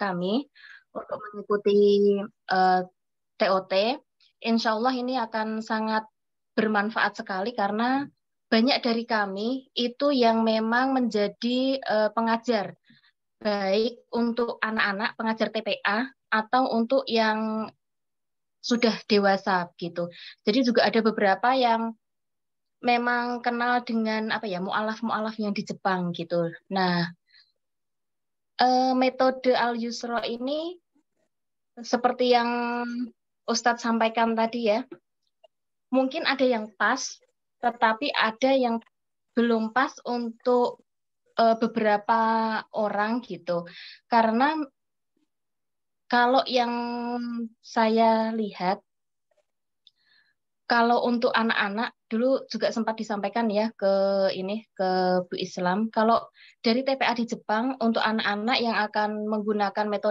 kami untuk mengikuti uh, eh, TOT. Insya Allah ini akan sangat bermanfaat sekali karena banyak dari kami itu yang memang menjadi uh, pengajar baik untuk anak-anak pengajar TPA atau untuk yang sudah dewasa gitu. Jadi juga ada beberapa yang memang kenal dengan apa ya mualaf mualaf yang di Jepang gitu. Nah uh, metode al-yusra ini seperti yang Ustadz sampaikan tadi ya, mungkin ada yang pas, tetapi ada yang belum pas untuk uh, beberapa orang gitu. Karena kalau yang saya lihat kalau untuk anak-anak dulu juga sempat disampaikan ya ke ini ke Bu Islam kalau dari TPA di Jepang untuk anak-anak yang akan menggunakan metode